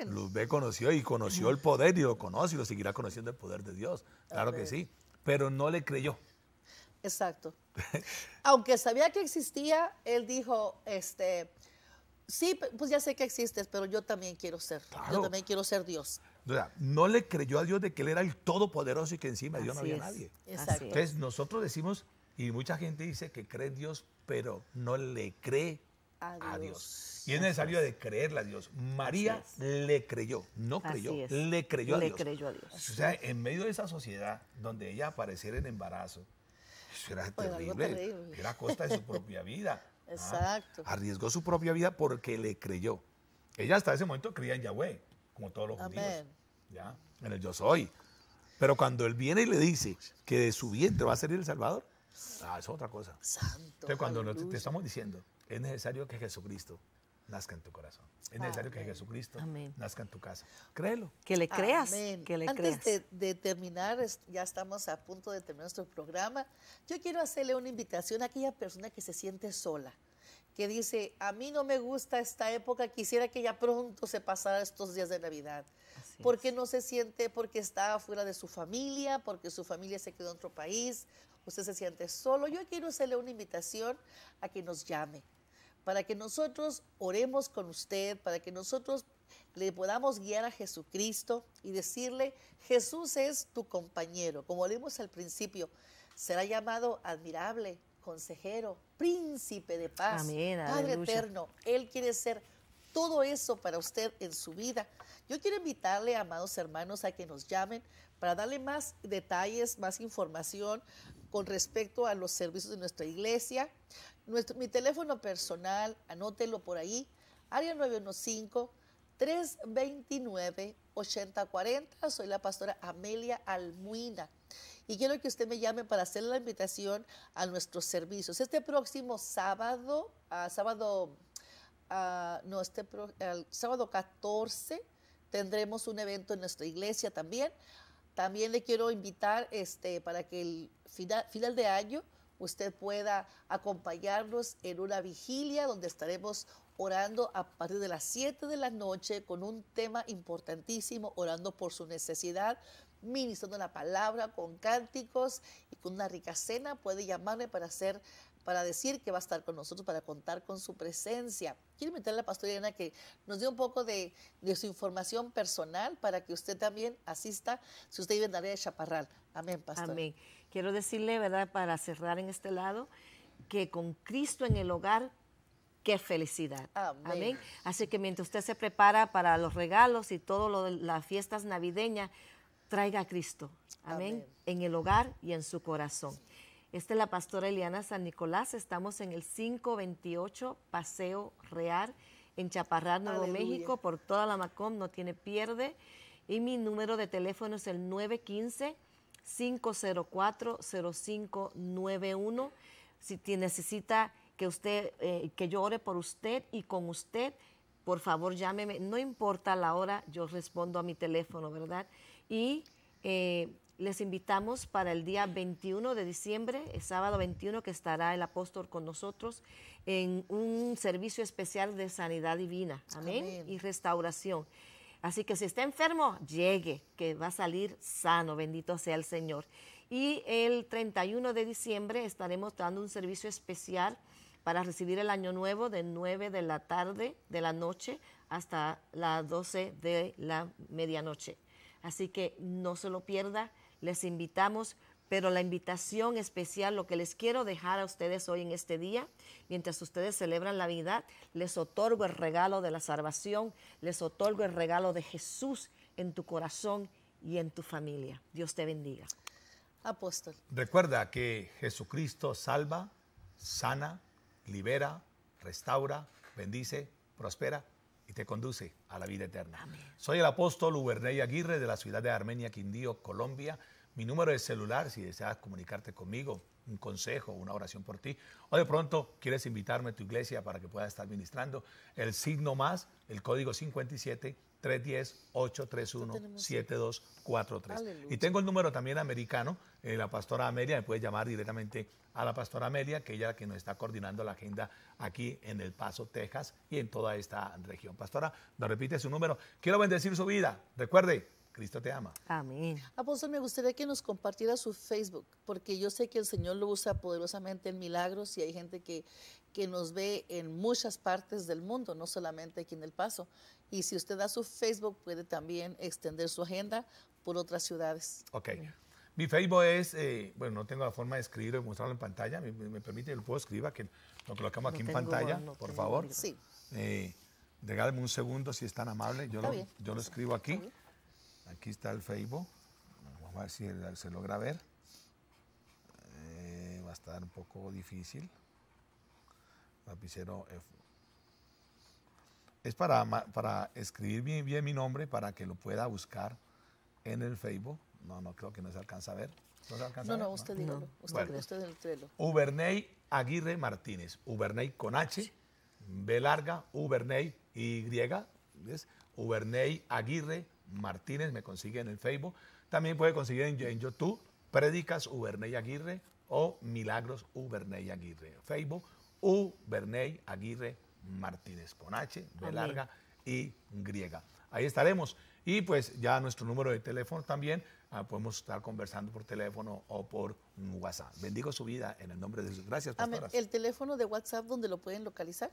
conoció y conoció el poder y lo conoce y lo seguirá conociendo el poder de Dios. Claro que sí, pero no le creyó. Exacto. Aunque sabía que existía, él dijo, este, sí, pues ya sé que existes, pero yo también quiero ser. Yo también quiero ser Dios. O sea, no le creyó a Dios de que él era el todopoderoso y que encima de Dios no había nadie. Exacto. Entonces nosotros decimos, y mucha gente dice que cree en Dios, pero no le cree a Dios. Y es necesario de creerle a Dios. María le creyó, no creyó, le creyó a le Dios. creyó a O sea, en medio de esa sociedad donde ella apareciera en embarazo, era terrible, era a costa de su propia vida. Ah, exacto. arriesgó su propia vida porque le creyó. Ella hasta ese momento creía en Yahweh, como todos los judíos. ¿ya? En el yo soy. Pero cuando él viene y le dice que de su vientre va a salir el Salvador, ah, es otra cosa. Santo. Entonces, cuando te estamos diciendo, es necesario que Jesucristo nazca en tu corazón. Es necesario que Jesucristo nazca en tu casa. Créelo. Que le creas. Que le creas. Antes de, terminar, ya estamos a punto de terminar nuestro programa, yo quiero hacerle una invitación a aquella persona que se siente sola, que dice, a mí no me gusta esta época, quisiera que ya pronto se pasara estos días de Navidad porque no se siente, porque está fuera de su familia, porque su familia se quedó en otro país, usted se siente solo. Yo quiero hacerle una invitación a que nos llame, para que nosotros oremos con usted, para que nosotros le podamos guiar a Jesucristo y decirle, Jesús es tu compañero, como leímos al principio, será llamado admirable, consejero, príncipe de paz, Amén, Padre eterno. Él quiere ser todo eso para usted en su vida. Yo quiero invitarle, amados hermanos, a que nos llamen para darle más detalles, más información con respecto a los servicios de nuestra iglesia. mi teléfono personal, anótelo por ahí, área 915. 329-8040. Soy la pastora Amelia Almuina y quiero que usted me llame para hacer la invitación a nuestros servicios. Este próximo sábado, ah, sábado Ah, este el sábado 14 tendremos un evento en nuestra iglesia también. También le quiero invitar este, para que el final, final de año usted pueda acompañarnos en una vigilia donde estaremos orando a partir de las 7 de la noche con un tema importantísimo, orando por su necesidad, ministrando la palabra con cánticos y con una rica cena. Puede llamarle para hacer para decir que va a estar con nosotros, para contar con su presencia. Quiero invitar a la pastora Elena que nos dé un poco de, su información personal para que usted también asista, si usted vive en la área de Chaparral. Amén, pastor. Amén. Quiero decirle, ¿verdad?, para cerrar en este lado, que con Cristo en el hogar, qué felicidad. Amén. Así que mientras usted se prepara para los regalos y todas las fiestas navideñas, traiga a Cristo. Amén. En el hogar y en su corazón. Esta es la pastora Eliana San Nicolás. Estamos en el 528 Paseo Real en Chaparral, Nuevo México, por toda la Macom, no tiene pierde. Y mi número de teléfono es el 915-504-0591. Si necesita que usted, eh, que yo ore por usted y con usted, por favor llámeme. No importa la hora, yo respondo a mi teléfono, ¿verdad? Y eh, les invitamos para el día 21 de diciembre, sábado 21, que estará el apóstol con nosotros en un servicio especial de sanidad divina, amén, y restauración. Así que si está enfermo, llegue, que va a salir sano, bendito sea el Señor. Y el 31 de diciembre estaremos dando un servicio especial para recibir el año nuevo de 9 de la tarde, de la noche, hasta las 12 de la medianoche. Así que no se lo pierda les invitamos, pero la invitación especial, lo que les quiero dejar a ustedes hoy en este día, mientras ustedes celebran la vida les otorgo el regalo de la salvación, les otorgo el regalo de Jesús en tu corazón y en tu familia. Dios te bendiga. Apóstol. Recuerda que Jesucristo salva, sana, libera, restaura, bendice, prospera conduce a la vida eterna. Soy el apóstol Uberney Aguirre de la ciudad de Armenia, Quindío, Colombia. Mi número es celular, si deseas comunicarte conmigo, un consejo, una oración por ti, o de pronto quieres invitarme a tu iglesia para que pueda estar ministrando, el signo más, el código 57 310-831-7243. Y tengo el número también americano, eh, la pastora Amelia, me puede llamar directamente a la pastora Amelia, que ella es que nos está coordinando la agenda aquí en El Paso, Texas y en toda esta región. Pastora, nos repite su número. Quiero bendecir su vida. Recuerde, Cristo te ama. Amén. Apóstol, me gustaría que nos compartiera su Facebook, porque yo sé que el Señor lo usa poderosamente en milagros y hay gente que que nos ve en muchas partes del mundo, no solamente aquí en El Paso. Y si usted da su Facebook, puede también extender su agenda por otras ciudades. Ok. Mi Facebook es, eh, bueno, no tengo la forma de escribirlo y mostrarlo en pantalla. ¿Me, permite? ¿Lo puedo escribir? Que lo colocamos aquí en pantalla, por favor. Sí. Eh, un segundo si es tan amable. Yo, lo, yo lo escribo aquí. aquí está el Facebook. Vamos a ver si se logra ver. Eh, va a estar un poco difícil. Eh, es para, para escribir bien, mi nombre para que lo pueda buscar en el Facebook. No, no creo que no se alcanza a ver. No, no, usted Uberney Aguirre Martínez. Uberney con H, B larga, Uberney Y, ¿ves? Uberney Aguirre Martínez, me consigue en el Facebook. También puede conseguir en, YouTube, Predicas Uberney Aguirre o Milagros Uberney Aguirre. Facebook, U Berney Aguirre Martínez con H, B larga y griega. Ahí estaremos. Y pues ya nuestro número de teléfono también, ah, podemos estar conversando por teléfono o por WhatsApp. Bendigo su vida en el nombre de Jesús. Gracias, pastora ¿El teléfono de WhatsApp donde lo pueden localizar?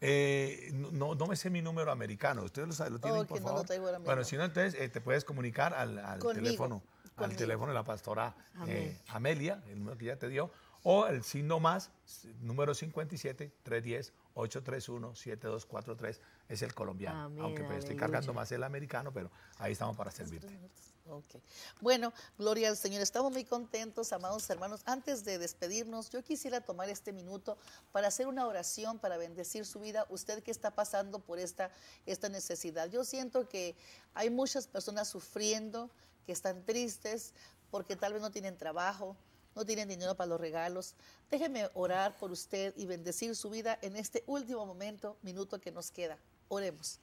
Eh, no, no me sé mi número americano. Ustedes lo, lo tienen, por favor. bueno, si no, entonces eh, te puedes comunicar al, teléfono, al teléfono de la pastora eh, Amelia, el número que ya te dio, o el signo más, número 57, 310. 831-7243 es el colombiano. Ah, aunque estoy cargando más el americano, pero ahí estamos para servirte. Bueno, gloria al Señor. Estamos muy contentos, amados hermanos. Antes de despedirnos, yo quisiera tomar este minuto para hacer una oración, para bendecir su vida. Usted que está pasando por esta, esta necesidad. Yo siento que hay muchas personas sufriendo, que están tristes porque tal vez no tienen trabajo, no tienen dinero para los regalos. Déjeme orar por usted y bendecir su vida en este último momento, minuto que nos queda. Oremos.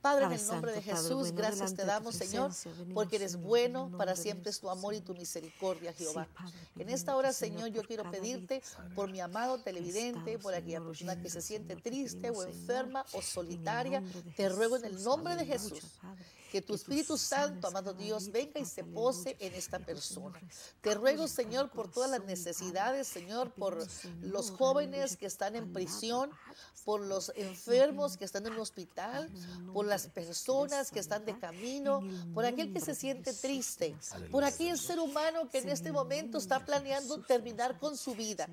Padre, en ah, el nombre de Jesús, gracias te damos, Señor, porque eres bueno, para siempre es tu amor y tu misericordia, Jehová. en esta hora, Señor, yo quiero pedirte por mi amado televidente, por aquella persona que se siente triste o enferma o solitaria, te ruego en el nombre de Jesús que tu Espíritu Santo, amado Dios, venga y se pose en esta persona. Te ruego, Señor, por todas las necesidades, Señor, por los jóvenes que están en prisión, por los enfermos que están en el hospital, por las personas que están de camino, por aquel que se siente triste, por aquel ser humano que en este momento está planeando terminar con su vida.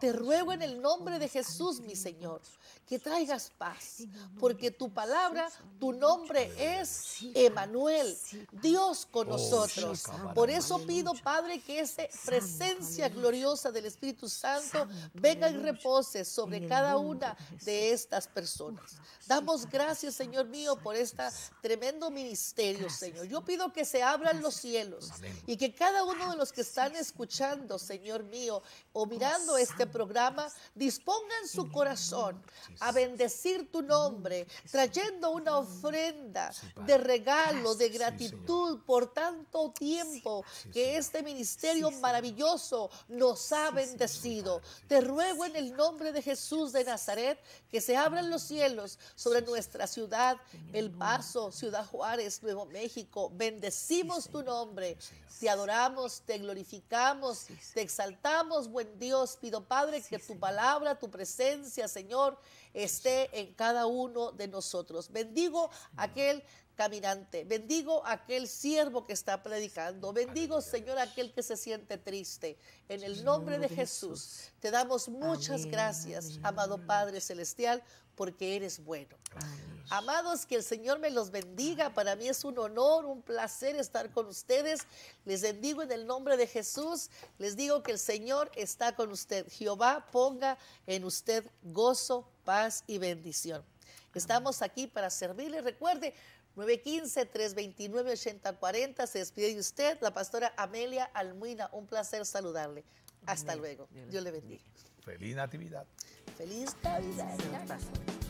Te ruego en el nombre de este Jesús, mi Señor, que traigas paz, porque tu palabra, tu nombre es Emanuel, Dios con oh, nosotros. Por eso pido, Padre, que esa presencia gloriosa del Espíritu Santo venga y repose sobre cada una de estas personas. Damos gracias, Señor mío, por este tremendo ministerio, Señor. Yo pido que se abran los cielos y que cada uno de los que están escuchando, Señor mío, o oh, mirando este programa, dispongan su corazón a bendecir tu nombre, trayendo una ofrenda de regalo, de gratitud por tanto tiempo que este ministerio maravilloso nos ha bendecido. Te ruego en el nombre de Jesús de Nazaret que se abran los cielos sobre nuestra ciudad, El Paso, Ciudad Juárez, Nuevo México. Bendecimos tu nombre. Te adoramos, te glorificamos, te exaltamos, buen Dios. Pido, Padre, que tu palabra, tu presencia, Señor, esté en cada uno de nosotros. Bendigo aquel caminante. Bendigo aquel siervo que está predicando. Bendigo, Señor, aquel que se siente triste. En el nombre de Jesús, te damos muchas gracias, amado Padre Celestial, porque eres bueno. Amados, que el Señor me los bendiga. Para mí es un honor, un placer estar con ustedes. Les bendigo en el nombre de Jesús. Les digo que el Señor está con usted. Jehová ponga en usted gozo, paz y bendición. Estamos aquí para servirle. Recuerde, 915-329-8040. Se despide de usted, la pastora Amelia Almuina. Un placer saludarle. Hasta luego. Dios, le bendiga. Feliz Natividad. Feliz Feliz Navidad.